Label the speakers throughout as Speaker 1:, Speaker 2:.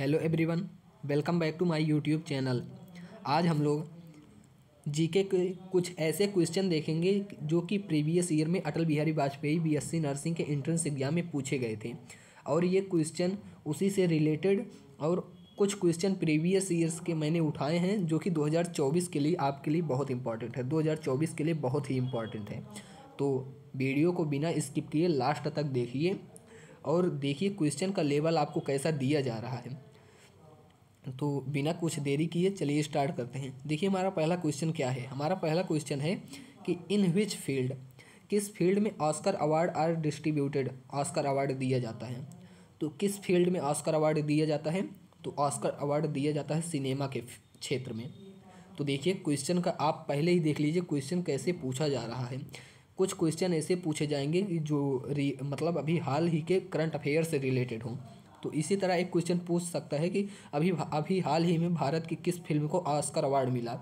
Speaker 1: hello everyone welcome back to my YouTube channel आज हम लोग जीके के कुछ ऐसे क्वेश्चन देखेंगे जो कि प्रीवियस ईयर में अटल बिहारी वाजपेयी बीएससी नर्सिंग के एंट्रेंस एग्जाम में पूछे गए थे और ये क्वेश्चन उसी से रिलेटेड और कुछ क्वेश्चन प्रीवियस ईयर्स के मैंने उठाए हैं जो कि 2024 के लिए आपके लिए बहुत इंपॉर्टेंट है 2024 के लिए बहुत ही इंपॉर्टेंट है तो वीडियो को बिना स्किप किए लास्ट तक देखिए और देखिए क्वेश्चन का लेवल आपको कैसा दिया जा रहा है तो बिना कुछ देरी किए चलिए स्टार्ट करते हैं देखिए हमारा पहला क्वेश्चन क्या है हमारा पहला क्वेश्चन है कि इन विच फील्ड किस फील्ड में Oscar award are distributed Oscar award दिया जाता है तो किस फील्ड में ऑस्कर अवार्ड दिया जाता है तो ऑस्कर अवार्ड दिया जाता है सिनेमा के क्षेत्र में तो देखिए क्वेश्चन का आप पहले ही देख लीजिए क्वेश्चन कैसे पूछा जा रहा है कुछ क्वेश्चन ऐसे पूछे जाएंगे जो मतलब अभी हाल ही के करंट अफेयर से रिलेटेड हों तो इसी तरह एक क्वेश्चन पूछ सकता है कि अभी अभी हाल ही में भारत की किस फिल्म को ऑस्कर अवार्ड मिला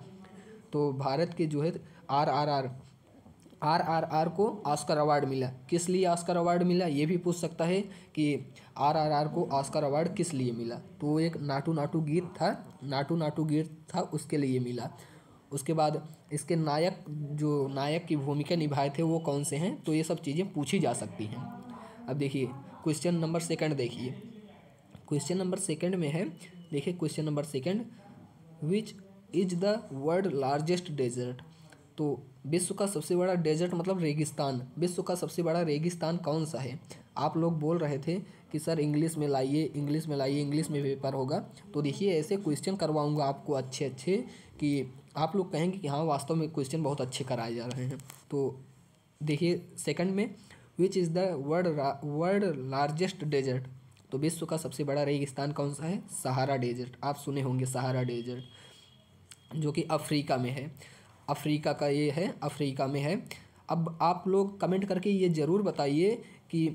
Speaker 1: तो भारत के जो है R R R R R R को ऑस्कर अवार्ड मिला किस लिए ऑस्कर अवार्ड मिला ये भी पूछ सकता है कि आर आर आर को ऑस्कर अवार्ड किस लिए मिला तो एक नाटू नाटू गीत था नाटू नाटू गीत था उसके लिए मिला उसके बाद इसके नायक जो नायक की भूमिका निभाए थे वो कौन से हैं तो ये सब चीज़ें पूछी जा सकती हैं अब देखिए क्वेश्चन नंबर सेकंड देखिए क्वेश्चन नंबर सेकेंड में है देखिए question number second which is the world largest desert तो विश्व का सबसे बड़ा डेजर्ट मतलब रेगिस्तान विश्व का सबसे बड़ा रेगिस्तान कौन सा है आप लोग बोल रहे थे कि सर इंग्लिश में लाइए इंग्लिश में लाइए इंग्लिश में पेपर होगा तो देखिए ऐसे क्वेश्चन करवाऊंगा आपको अच्छे अच्छे कि आप लोग कहेंगे कि हाँ वास्तव में क्वेश्चन बहुत अच्छे कराए जा रहे हैं तो देखिए सेकंड में which is the world world largest desert तो विश्व का सबसे बड़ा रेगिस्तान कौन सा है सहारा डेजर्ट आप सुने होंगे सहारा डेजर्ट जो कि अफ्रीका में है अफ्रीका का ये है अफ्रीका में है अब आप लोग कमेंट करके ये ज़रूर बताइए कि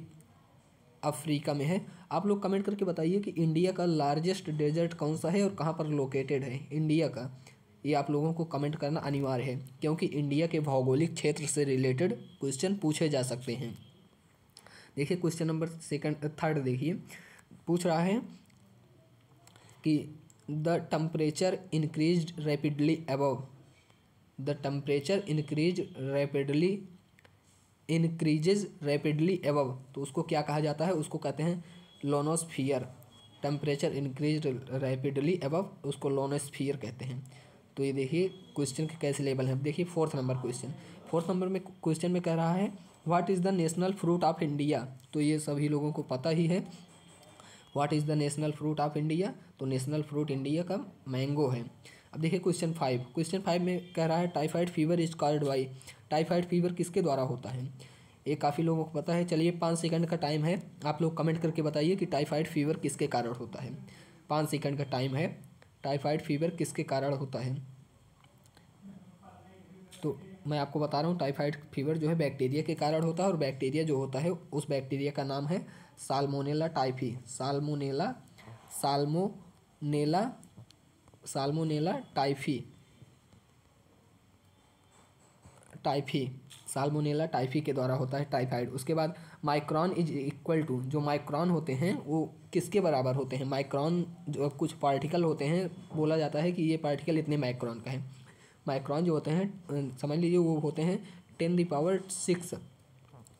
Speaker 1: अफ्रीका में है आप लोग कमेंट करके बताइए कि इंडिया का लार्जेस्ट डेजर्ट कौन सा है और कहाँ पर लोकेटेड है इंडिया का ये आप लोगों को कमेंट करना अनिवार्य है क्योंकि इंडिया के भौगोलिक क्षेत्र से रिलेटेड क्वेश्चन पूछे जा सकते हैं देखिए क्वेश्चन नंबर सेकंड थर्ड देखिए पूछ रहा है कि the temperature increase rapidly above the temperature increase rapidly increases rapidly above तो उसको क्या कहा जाता है उसको कहते हैं ionosphere temperature increase rapidly above उसको लोनोस्फियर कहते हैं तो ये देखिए क्वेश्चन के कैसे लेवल हैं देखिए fourth number question fourth number में क्वेश्चन में कह रहा है what is the national fruit of India तो ये सभी लोगों को पता ही है what is the national fruit of India तो नेशनल फ्रूट इंडिया का मैंगो है अब देखिए क्वेश्चन फाइव क्वेश्चन फाइव में कह रहा है typhoid fever is called by typhoid fever किसके द्वारा होता है ये काफ़ी लोगों को पता है चलिए पाँच सेकंड का टाइम है आप लोग कमेंट करके बताइए कि टाइफाइड फीवर किसके कारण होता है पाँच सेकंड का टाइम है टाइफाइड फीवर किसके कारण होता है तो मैं आपको बता रहा हूँ टाइफाइड फीवर जो है बैक्टीरिया के कारण होता है और बैक्टीरिया जो होता है उस बैक्टीरिया का नाम है salmonella typhi salmonella salmonella salmonella typhi typhi salmonella typhi के द्वारा होता है टाइफाइड उसके बाद माइक्रॉन इज इक्वल टू जो माइक्रॉन होते हैं वो किसके बराबर होते हैं माइक्रॉन जो कुछ पार्टिकल होते हैं बोला जाता है कि ये पार्टिकल इतने माइक्रॉन का है माइक्रॉन जो होते हैं समझ लीजिए वो होते हैं ten the power six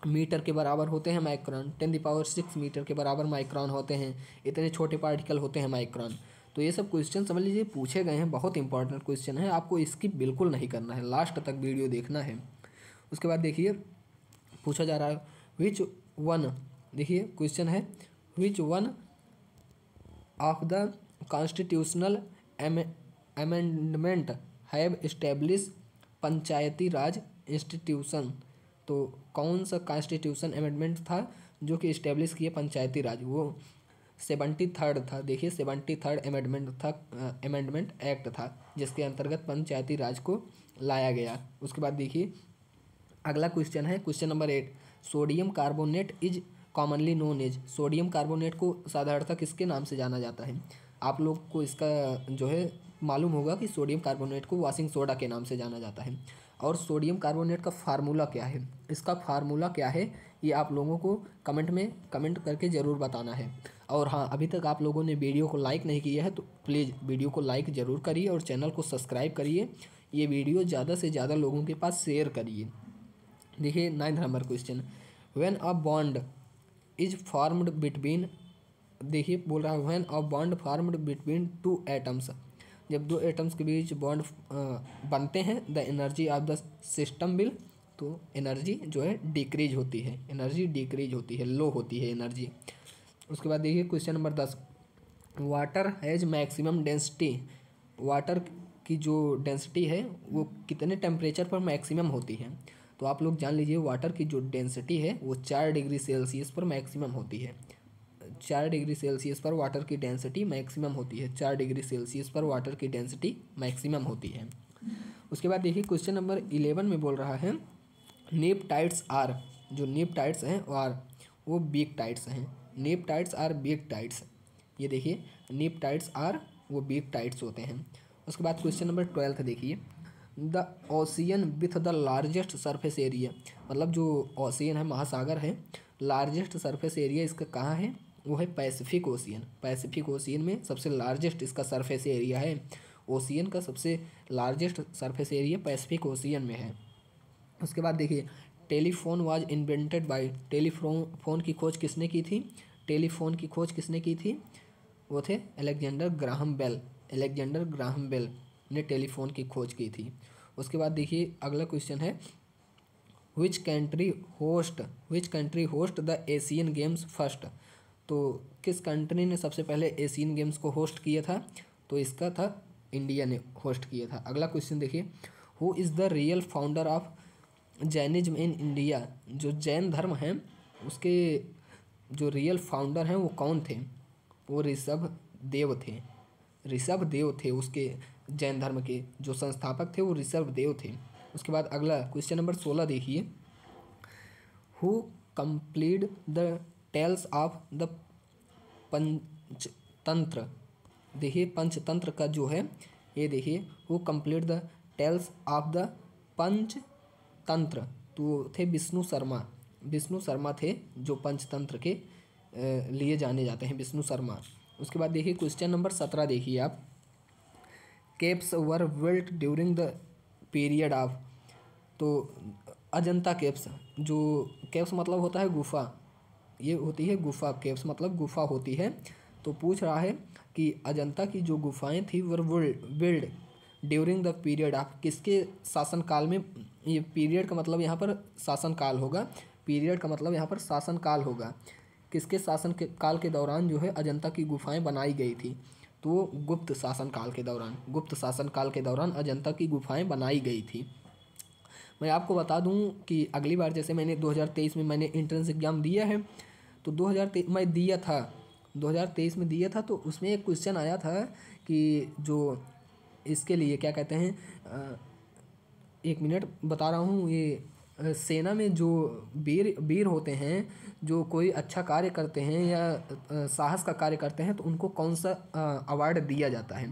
Speaker 1: metre के बराबर होते हैं micron ten the power six metre के बराबर माइक्रॉन होते हैं इतने छोटे पार्टिकल होते हैं माइक्रॉन तो ये सब क्वेश्चन समझ लीजिए पूछे गए हैं बहुत इंपॉर्टेंट क्वेश्चन है आपको इसकी बिल्कुल नहीं करना है लास्ट तक वीडियो देखना है उसके बाद देखिए पूछा जा रहा है विच वन देखिए क्वेश्चन है which one of the constitutional amendment have establish Panchayati Raj institution तो कौन सा कॉन्स्टिट्यूशन अमेंडमेंट था जो कि इस्टेब्लिश किया पंचायती राज वो सेवेंटी थर्ड था देखिए सेवेंटी थर्ड अमेंडमेंट था अमेंडमेंट एक्ट था जिसके अंतर्गत पंचायती राज को लाया गया उसके बाद देखिए अगला क्वेश्चन है question number eight sodium carbonate is commonly known as sodium carbonate को साधारणतः किसके नाम से जाना जाता है आप लोग को इसका जो है मालूम होगा कि सोडियम कार्बोनेट को वाशिंग सोडा के नाम से जाना जाता है और सोडियम कार्बोनेट का फार्मूला क्या है इसका फार्मूला क्या है ये आप लोगों को कमेंट में कमेंट करके ज़रूर बताना है और हाँ अभी तक आप लोगों ने वीडियो को लाइक नहीं किया है तो प्लीज़ वीडियो को लाइक ज़रूर करिए और चैनल को सब्सक्राइब करिए ये वीडियो ज़्यादा से ज़्यादा लोगों के पास शेयर करिए देखिए ninth number question when a bond is formed between देखिए बोल रहा है when a bond formed between two atoms जब दो एटम्स के बीच बॉन्ड बनते हैं the energy of the system will तो एनर्जी जो है डिक्रीज होती है एनर्जी डिक्रीज होती है लो होती है एनर्जी उसके बाद देखिए क्वेश्चन नंबर दस water has maximum density water की जो डेंसिटी है वो कितने टेम्परेचर पर मैक्सिमम होती है तो आप लोग जान लीजिए वाटर की जो डेंसिटी है वो चार डिग्री सेल्सियस पर मैक्सिमम होती है चार डिग्री सेल्सियस पर वाटर की डेंसिटी मैक्सिमम होती है चार डिग्री सेल्सियस पर वाटर की डेंसिटी मैक्सिमम होती है उसके बाद देखिए क्वेश्चन नंबर इलेवन में बोल रहा है नेप टाइट्स आर जो नेप टाइट्स हैं वो आर वो बिग टाइट्स हैं neap tides are big tides ये देखिए नेप टाइट्स आर वो बिग टाइट्स होते हैं उसके बाद क्वेश्चन नंबर ट्वेल्थ देखिए the ocean with the largest surface area मतलब जो ओशियन है महासागर है लार्जेस्ट सरफेस एरिया इसका कहाँ है वो है पैसिफिक ओशियन पैसिफिक ओशियन में सबसे लार्जेस्ट इसका सरफेस एरिया है ओशियन का सबसे largest surface area Pacific Ocean में है उसके बाद देखिए telephone was invented by telephone phone की खोज किसने की थी टेलीफोन की खोज किसने की थी वो थे Alexander Graham Bell Alexander Graham Bell ने टेलीफोन की खोज की थी उसके बाद देखिए अगला क्वेश्चन है which country host which country host the Asian Games first तो किस कंट्री ने सबसे पहले एशियन गेम्स को होस्ट किया था तो इसका था इंडिया ने होस्ट किया था अगला क्वेश्चन देखिए who is the real founder of Jainism in India जो जैन धर्म है उसके जो रियल फाउंडर हैं वो कौन थे वो ऋषभ देव थे ऋषभ देव थे उसके जैन धर्म के जो संस्थापक थे वो ऋषभ देव थे उसके बाद अगला क्वेश्चन नंबर सोलह देखिए who complete the tales of the Panchatantra देखिए पंचतंत्र का जो है ये देखिए वो complete the tales of the Panchatantra तो थे विष्णु शर्मा विष्णु शर्मा थे जो पंचतंत्र के लिए जाने जाते हैं विष्णु शर्मा उसके बाद देखिए क्वेश्चन नंबर सत्रह देखिए आप caves were world during the period of तो अजंता केप्स जो केप्स मतलब होता है गुफा ये होती है गुफा केव्स मतलब गुफा होती है तो पूछ रहा है कि अजंता की जो गुफाएं थी were build during the period आप किसके शासनकाल में ये पीरियड का मतलब यहाँ पर शासनकाल होगा पीरियड का मतलब यहाँ पर शासनकाल होगा किसके शासन के काल के दौरान जो है अजंता की गुफाएं बनाई गई थी तो गुप्त शासनकाल के दौरान गुप्त शासनकाल के दौरान अजंता की गुफाएं बनाई गई थी मैं आपको बता दूं कि अगली बार जैसे मैंने 2023 में मैंने इंट्रेंस एग्ज़ाम दिया है तो दो हज़ार मैं दिया था 2023 में दिया था तो उसमें एक क्वेश्चन आया था कि जो इसके लिए क्या कहते हैं एक मिनट बता रहा हूँ ये सेना में जो वीर वीर होते हैं जो कोई अच्छा कार्य करते हैं या साहस का कार्य करते हैं तो उनको कौन सा अवार्ड दिया जाता है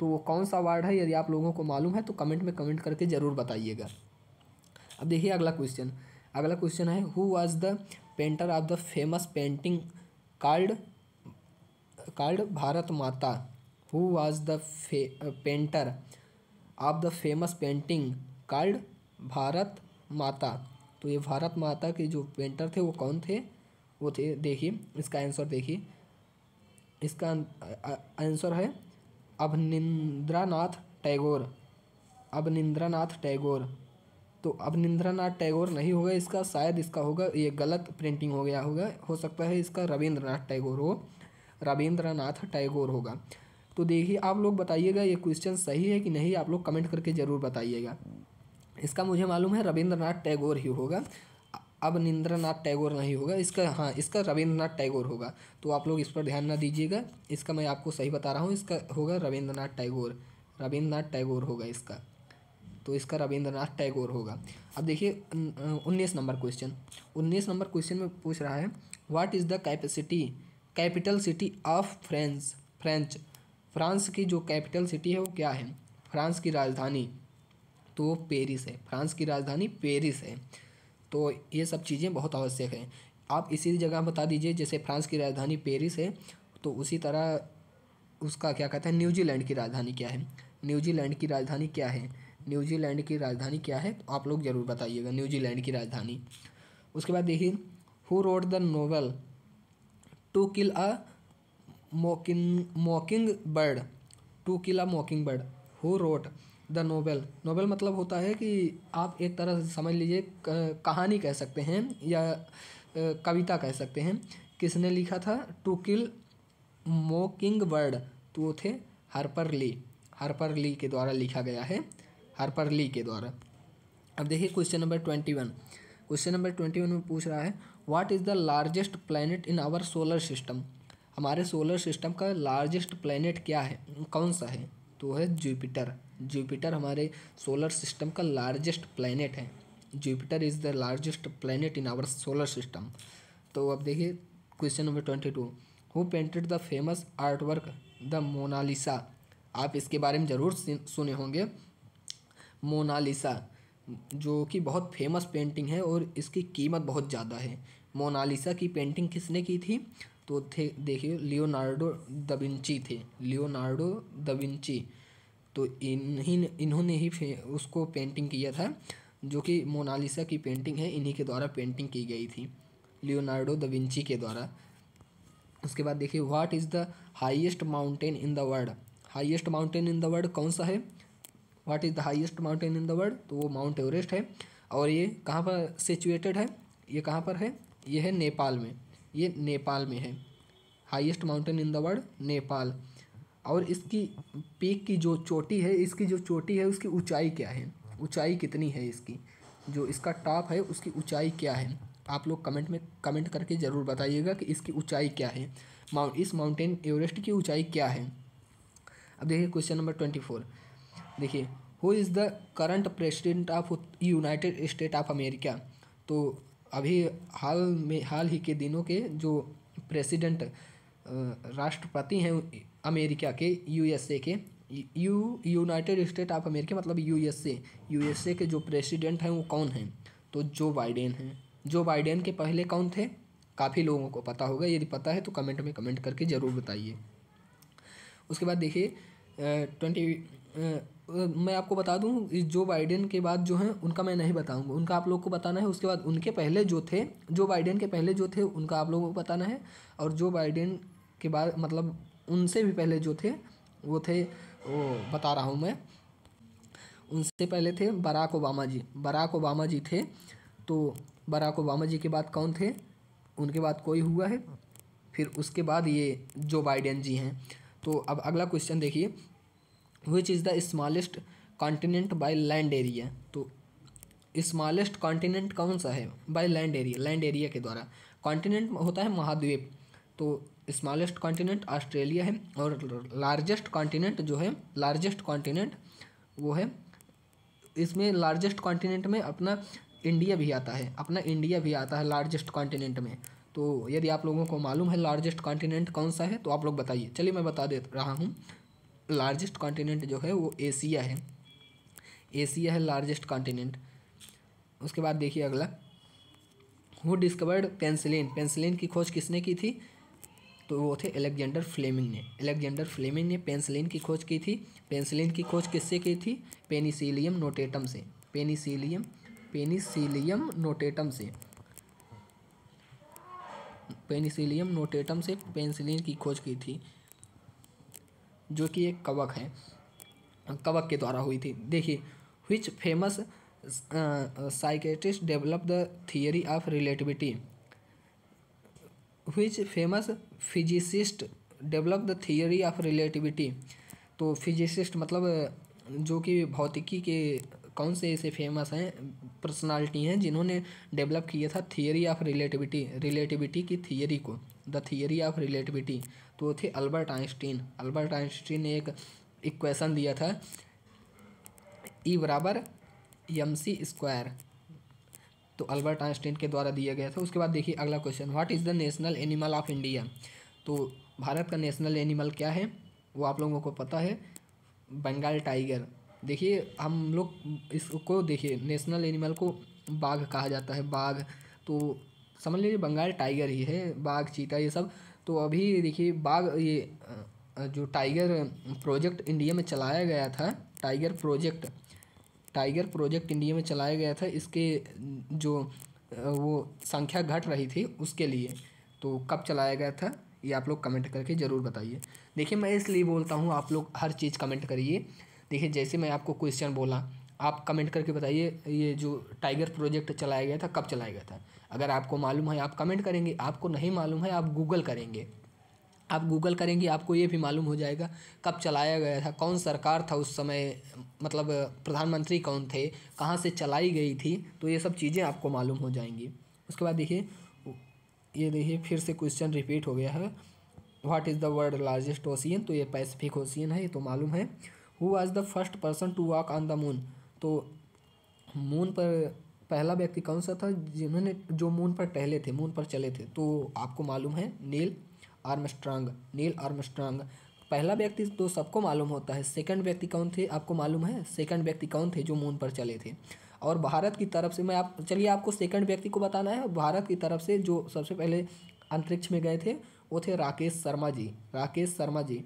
Speaker 1: तो वो कौन सा अवार्ड है यदि आप लोगों को मालूम है तो कमेंट में कमेंट करके ज़रूर बताइएगा अब देखिए अगला क्वेश्चन अगला क्वेश्चन है who was the painter of the famous painting card card Bharat Mata who was the painter of the famous painting card Bharat Mata तो ये भारत माता के जो पेंटर थे वो कौन थे वो थे देखिए इसका आंसर देखिए इसका आंसर है अभनिंद्रानाथ टैगोर अभनिंद्रानाथ टैगोर तो अब नाथ टैगोर नहीं होगा इसका शायद इसका होगा ये गलत प्रिंटिंग हो गया होगा हो सकता है इसका रविंद्रनाथ टैगोर हो रविंद्रनाथ टैगोर होगा तो देखिए आप लोग बताइएगा ये क्वेश्चन सही है कि नहीं आप लोग कमेंट करके ज़रूर बताइएगा इसका मुझे मालूम है रविंद्रनाथ टैगोर ही होगा अब नाथ टैगोर नहीं होगा इसका हाँ इसका रविंद्रनाथ टैगोर होगा तो आप लोग इस पर ध्यान ना दीजिएगा इसका मैं आपको सही बता रहा हूँ इसका होगा रविंद्रनाथ टैगोर रविंद्रनाथ टैगोर होगा इसका तो इसका रविंद्रनाथ टैगोर होगा अब देखिए उन्नीस नंबर क्वेश्चन उन्नीस नंबर क्वेश्चन में पूछ रहा है what is the capacity capital city of France French France की जो कैपिटल सिटी है वो क्या है फ्रांस की राजधानी तो वो पेरिस है फ्रांस की राजधानी पेरिस है तो ये सब चीज़ें बहुत आवश्यक हैं आप इसी जगह बता दीजिए जैसे फ्रांस की राजधानी पेरिस है तो उसी तरह उसका क्या कहते हैं न्यूजीलैंड की राजधानी क्या है न्यूजीलैंड की राजधानी क्या है न्यूजीलैंड की राजधानी क्या है तो आप लोग ज़रूर बताइएगा न्यूजीलैंड की राजधानी उसके बाद देखिए who wrote the novel to kill a mocking mockingbird to kill a mockingbird who wrote the novel novel मतलब होता है कि आप एक तरह से समझ लीजिए कहानी कह सकते हैं या कविता कह सकते हैं किसने लिखा था टू किल मोकिंग बर्ड तो वो थे हरपर ली हरपर ली के द्वारा लिखा गया है हार्पर ली के द्वारा अब देखिए question number twenty one question number twenty one में पूछ रहा है what is the largest planet in our solar system हमारे सोलर सिस्टम का लार्जेस्ट प्लानट क्या है कौन सा है तो है जुपिटर जुपिटर हमारे सोलर सिस्टम का लार्जेस्ट प्लानट है Jupiter is the largest planet in our solar system तो अब देखिए question number twenty two who painted the famous artwork the Mona Lisa आप इसके बारे में ज़रूर सुने होंगे मोनालिसा जो कि बहुत फेमस पेंटिंग है और इसकी कीमत बहुत ज़्यादा है मोनालिसा की पेंटिंग किसने की थी तो थे देखिए लियोनार्डो दबिंची थे लियोनार्डो दबिंची तो इन्हीं इन्होंने ही उसको पेंटिंग किया था जो कि मोनालिसा की पेंटिंग है इन्हीं के द्वारा पेंटिंग की गई थी लियोनार्डो दबिंची के द्वारा उसके बाद देखिए what is the highest mountain in the world highest mountain in the world कौन सा है what is the highest mountain in the world तो वो माउंट एवरेस्ट है और ये कहाँ पर सिचुएटेड है ये कहाँ पर है ये है नेपाल में ये नेपाल में है highest mountain in the world Nepal और इसकी पीक की जो चोटी है इसकी जो चोटी है उसकी ऊंचाई क्या है ऊंचाई कितनी है इसकी जो इसका टॉप है उसकी ऊंचाई क्या है आप लोग कमेंट में कमेंट करके ज़रूर बताइएगा कि इसकी ऊंचाई क्या है माउंट इस माउंटेन एवरेस्ट की ऊंचाई क्या है अब देखिए क्वेश्चन नंबर ट्वेंटी फोर देखिए who is the current president of United State of America तो अभी हाल में हाल ही के दिनों के जो प्रेसिडेंट राष्ट्रपति हैं अमेरिका के यूएसए के U United State of America मतलब यूएसए यूएसए के जो प्रेसिडेंट हैं वो कौन हैं तो जो बाइडेन हैं जो बाइडेन के पहले कौन थे काफ़ी लोगों को पता होगा यदि पता है तो कमेंट में कमेंट करके ज़रूर बताइए उसके बाद देखिए ट्वेंटी मैं आपको बता दूँ जो बाइडेन के बाद जो हैं उनका मैं नहीं बताऊँगा उनका आप लोग को बताना है उसके बाद उनके पहले जो थे जो बाइडेन के पहले जो थे उनका आप लोगों को बताना है और जो बाइडेन के बाद मतलब उनसे भी पहले जो थे वो थे वो बता रहा हूँ मैं उनसे पहले थे Barack Obama ji Barack Obama ji थे तो बराक ओबामा जी के बाद कौन थे उनके बाद कोई हुआ है फिर उसके बाद ये जो बाइडेन जी हैं तो अब अगला क्वेश्चन देखिए which is the smallest continent by land area तो स्मॉलेस्ट कॉन्टिनेंट कौन सा है by land area land area के द्वारा कॉन्टिनेंट होता है महाद्वीप तो स्मॉलेस्ट कॉन्टिनेंट ऑस्ट्रेलिया है और लार्जेस्ट कॉन्टिनेंट जो है लार्जेस्ट कॉन्टिनेंट वो है इसमें लार्जेस्ट कॉन्टिनेंट में अपना इंडिया भी आता है अपना इंडिया भी आता है लार्जेस्ट कॉन्टिनेंट में तो यदि आप लोगों को मालूम है लार्जेस्ट कॉन्टिनेंट कौन सा है तो आप लोग बताइए चलिए मैं बता दे रहा हूँ लार्जेस्ट कॉन्टिनेंट जो है वो एशिया है एशिया है लार्जेस्ट कॉन्टिनेंट उसके बाद देखिए अगला हु डिस्कवर्ड पेंसिलिन पेंसिलिन की खोज किसने की थी तो वो थे एलेक्जेंडर फ्लेमिंग ने एलेक्जेंडर फ्लेमिंग ने पेंसिलिन की खोज की थी पेंसिलिन की खोज किससे की थी पेनिसिलियम नोटेटम से पेनिसिलियम पेनिसिलियम नोटेटम से पेनिसिलियम नोटेटम से पेंसिलिन की खोज की थी जो कि एक कवक है कवक के द्वारा हुई थी देखिए which famous psychiatrist develop the theory of relativity which famous physicist develop the theory of relativity तो फिजिसिस्ट मतलब जो कि भौतिकी के कौन से ऐसे फेमस हैं पर्सनालिटी हैं जिन्होंने डेवलप किया था थियरी ऑफ रिलेटिविटी रिलेटिविटी की थियरी को द थियरी ऑफ रिलेटिविटी तो वो थे अल्बर्ट आइंस्टीन अल्बर्ट आइंस्टीन ने एक इक्वेशन दिया था ई बराबर एम सी स्क्वायर तो अल्बर्ट आइंस्टीन के द्वारा दिया गया था उसके बाद देखिए अगला question what is the national animal of India तो भारत का नेशनल एनिमल क्या है वो आप लोगों को पता है बंगाल टाइगर देखिए हम लोग इसको देखिए नेशनल एनिमल को बाघ कहा जाता है बाघ तो समझ लीजिए बंगाल टाइगर ही है बाघ चीता ये सब तो अभी देखिए बाघ ये जो टाइगर प्रोजेक्ट इंडिया में चलाया गया था tiger project tiger project India में चलाया गया था इसके जो वो संख्या घट रही थी उसके लिए तो कब चलाया गया था ये आप लोग कमेंट करके ज़रूर बताइए देखिए मैं इसलिए बोलता हूँ आप लोग हर चीज़ कमेंट करिए देखिए जैसे मैं आपको क्वेश्चन बोला आप कमेंट करके बताइए ये जो टाइगर प्रोजेक्ट चलाया गया था कब चलाया गया था अगर आपको मालूम है आप कमेंट करेंगे आपको नहीं मालूम है आप गूगल करेंगे आप गूगल करेंगे आपको ये भी मालूम हो जाएगा कब चलाया गया था कौन सरकार था उस समय मतलब प्रधानमंत्री कौन थे कहाँ से चलाई गई थी तो ये सब चीज़ें आपको मालूम हो जाएंगी उसके बाद देखिए ये देखिए फिर से क्वेश्चन रिपीट हो गया है what is the world largest ocean तो ये पैसिफिक ओशियन है ये तो मालूम है हु आज the first person to walk on the moon तो मून पर पहला व्यक्ति कौन सा था जिन्होंने जो मून पर टहले थे मून पर चले थे तो आपको मालूम है नील आर्मस्ट्रांग नील आर्मस्ट्रांग पहला व्यक्ति तो सबको मालूम होता है सेकंड व्यक्ति कौन थे आपको मालूम है सेकंड व्यक्ति कौन थे जो मून पर चले थे और भारत की तरफ से मैं आप चलिए आपको सेकंड व्यक्ति को बताना है भारत की तरफ से जो सबसे पहले अंतरिक्ष में गए थे वो थे राकेश शर्मा जी राकेश शर्मा जी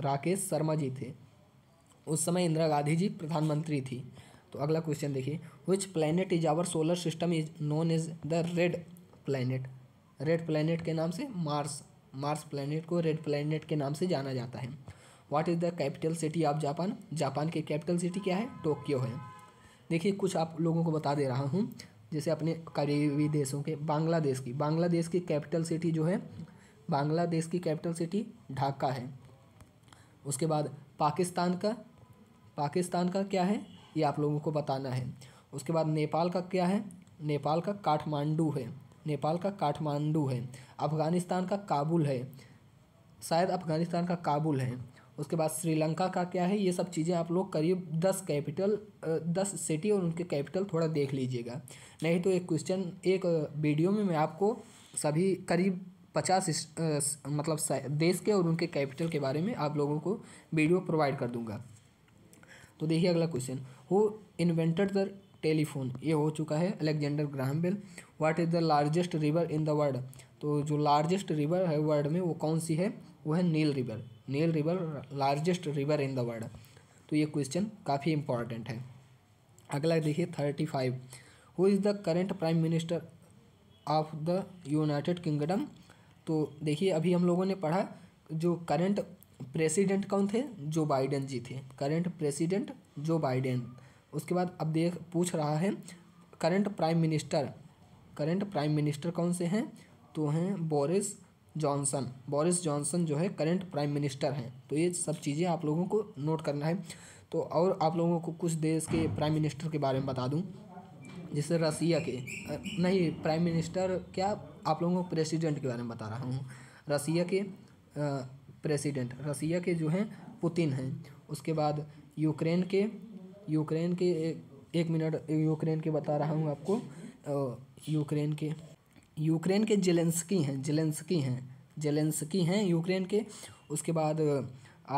Speaker 1: राकेश शर्मा जी थे उस समय इंदिरा गांधी जी प्रधानमंत्री थी तो अगला क्वेश्चन देखिए which planet is our solar system is known is the red planet red planet के नाम से मार्स मार्स प्लानट को रेड प्लानट के नाम से जाना जाता है what is the capital city of Japan Japan की कैपिटल सिटी क्या है टोक्यो है देखिए कुछ आप लोगों को बता दे रहा हूँ जैसे अपने करीबी देशों के बांग्लादेश की बांग्लादेश की कैपिटल सिटी जो है बांग्लादेश की कैपिटल सिटी ढाका है उसके बाद पाकिस्तान का पाकिस्तान का क्या है ये आप लोगों को बताना है उसके बाद नेपाल का क्या है नेपाल का काठमांडू है नेपाल का काठमांडू है अफ़गानिस्तान का काबुल है शायद अफ़गानिस्तान का काबुल है उसके बाद श्रीलंका का क्या है ये सब चीज़ें आप लोग करीब दस कैपिटल दस सिटी और उनके कैपिटल थोड़ा देख लीजिएगा नहीं तो एक क्वेश्चन एक वीडियो में मैं आपको सभी करीब पचास मतलब देश के और उनके कैपिटल के बारे में आप लोगों को वीडियो प्रोवाइड कर दूंगा तो देखिए अगला question who invented the telephone ये हो चुका है Alexander Graham Bell what is the largest river in the world तो जो लार्जेस्ट रिवर है वर्ल्ड में वो कौन सी है वो है Nile river Nile river largest river in the world तो ये क्वेश्चन काफ़ी इंपॉर्टेंट है अगला देखिए thirty five who is the current prime minister of the United Kingdom तो देखिए अभी हम लोगों ने पढ़ा जो करेंट प्रेसिडेंट कौन थे Joe Biden ji the current president Joe Biden उसके बाद अब देख पूछ रहा है current prime minister current prime minister कौन से हैं तो हैं बोरिस जॉनसन बोरिस जॉनसन जो है करंट प्राइम मिनिस्टर हैं तो ये सब चीज़ें आप लोगों को नोट करना है तो और आप लोगों को कुछ देश के प्राइम मिनिस्टर के बारे में बता दूं जैसे रसिया के नहीं प्राइम मिनिस्टर क्या आप लोगों को प्रेसिडेंट के बारे में बता रहा हूँ रसिया के प्रेसिडेंट रसिया के जो हैं पुतिन हैं उसके बाद यूक्रेन के यूक्रेन के एक मिनट यूक्रेन के बता रहा हूँ आपको यूक्रेन के यूक्रेन के जेलेंसकी हैं जेलेंसकी हैं जेलेंसकी हैं यूक्रेन के उसके बाद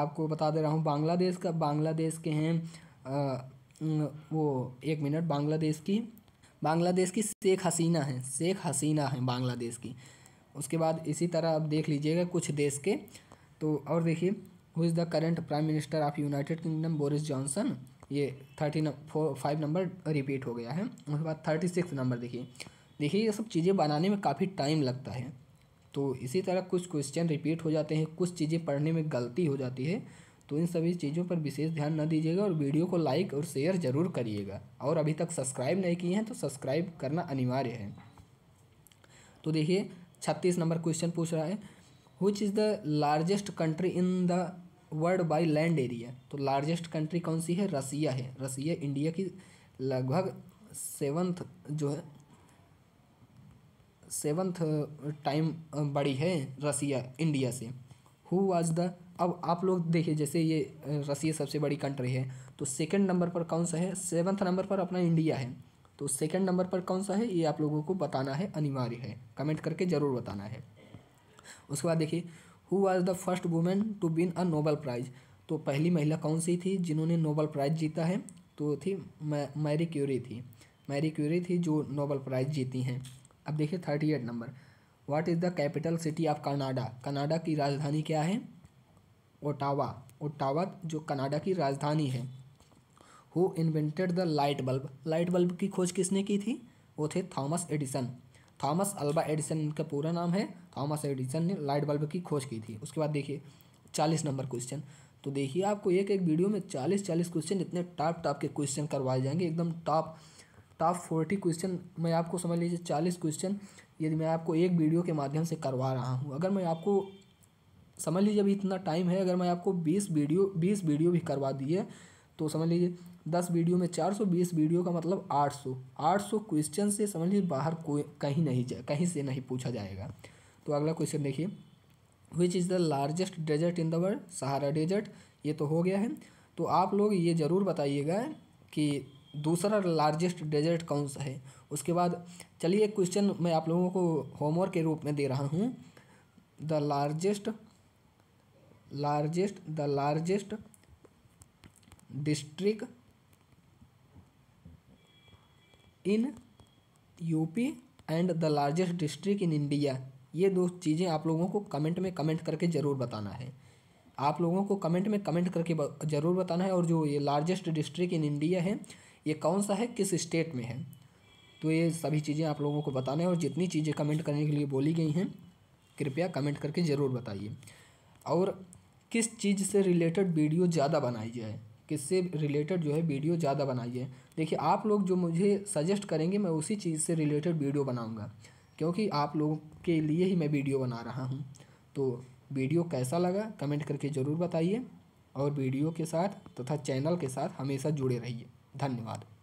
Speaker 1: आपको बता दे रहा हूँ बांग्लादेश का बांग्लादेश के हैं वो एक मिनट बांग्लादेश की बांग्लादेश की शेख हसीना है शेख हसीना है बांग्लादेश की उसके बाद इसी तरह आप देख लीजिएगा कुछ देश के तो और देखिए who is the current prime minister of United Kingdom Boris Johnson ये thirty four five number repeat हो गया है उसके बाद थर्टी सिक्स नंबर देखिए देखिए ये सब चीज़ें बनाने में काफ़ी टाइम लगता है तो इसी तरह कुछ क्वेश्चन रिपीट हो जाते हैं कुछ चीज़ें पढ़ने में गलती हो जाती है तो इन सभी चीज़ों पर विशेष ध्यान न दीजिएगा और वीडियो को लाइक और शेयर ज़रूर करिएगा और अभी तक सब्सक्राइब नहीं किए हैं तो सब्सक्राइब करना अनिवार्य है तो देखिए छत्तीस नंबर क्वेश्चन पूछ रहा है which is the largest country in the world by land area तो लार्जेस्ट कंट्री कौन सी है रसिया है रसिया इंडिया की लगभग सेवन्थ जो है सेवन्थ टाइम बड़ी है रसिया इंडिया से हु वाज द अब आप लोग देखिए जैसे ये रसिया सबसे बड़ी कंट्री है तो सेकंड नंबर पर कौन सा है सेवन्थ नंबर पर अपना इंडिया है तो सेकंड नंबर पर कौन सा है ये आप लोगों को बताना है अनिवार्य है कमेंट करके ज़रूर बताना है उसके बाद देखिए who was the first women to win a Nobel prize तो पहली महिला कौन सी थी जिन्होंने नोबल प्राइज जीता है तो थी मैरी क्यूरी थी मैरी क्यूरी थी जो नोबल प्राइज जीती हैं अब देखिए thirty eight number what is the capital city of Canada Canada की राजधानी क्या है ओटावा ओटावा जो कनाडा की राजधानी है who invented the light bulb light bulb की खोज किसने की थी वो थे Thomas Edison Thomas Alva Edison इनका पूरा नाम है थॉमस एडिसन ने लाइट बल्ब की खोज की थी उसके बाद देखिए चालीस नंबर क्वेश्चन तो देखिए आपको एक एक वीडियो में चालीस चालीस क्वेश्चन इतने टॉप टॉप के क्वेश्चन करवाए जाएंगे एकदम टॉप टॉप फोर्टी क्वेश्चन मैं आपको समझ लीजिए चालीस क्वेश्चन यदि मैं आपको एक वीडियो के माध्यम से करवा रहा हूँ अगर मैं आपको समझ लीजिए अभी इतना टाइम है अगर मैं आपको बीस वीडियो बीस वीडियो भी करवा दिए तो समझ लीजिए दस वीडियो में चार सौ बीस वीडियो का मतलब आठ सौ आठ सौ क्वेश्चन से समझ लीजिए बाहर कोई कहीं नहीं जाए कहीं से नहीं पूछा जाएगा तो अगला क्वेश्चन देखिए which is the largest desert in the world Sahara desert ये तो हो गया है तो आप लोग ये ज़रूर बताइएगा कि दूसरा लार्जेस्ट डेजर्ट कौन सा है उसके बाद चलिए एक क्वेश्चन मैं आप लोगों को होमवर्क के रूप में दे रहा हूँ the largest largest the largest district in UP and the largest district in India ये दो चीज़ें आप लोगों को कमेंट में कमेंट करके ज़रूर बताना है आप लोगों को कमेंट में कमेंट करके ज़रूर बताना है और जो ये लार्जेस्ट डिस्ट्रिक्ट इन इंडिया है ये कौन सा है किस स्टेट में है तो ये सभी चीज़ें आप लोगों को बताना है और जितनी चीज़ें कमेंट करने के लिए बोली गई हैं कृपया कमेंट करके ज़रूर बताइए और किस चीज़ से रिलेटेड वीडियो ज़्यादा बनाई जाए किससे रिलेटेड जो है वीडियो ज़्यादा बनाइए देखिए आप लोग जो मुझे सजेस्ट करेंगे मैं उसी चीज़ से रिलेटेड वीडियो बनाऊँगा क्योंकि आप लोगों के लिए ही मैं वीडियो बना रहा हूँ तो वीडियो कैसा लगा कमेंट करके ज़रूर बताइए और वीडियो के साथ तथा चैनल के साथ हमेशा जुड़े रहिए धन्यवाद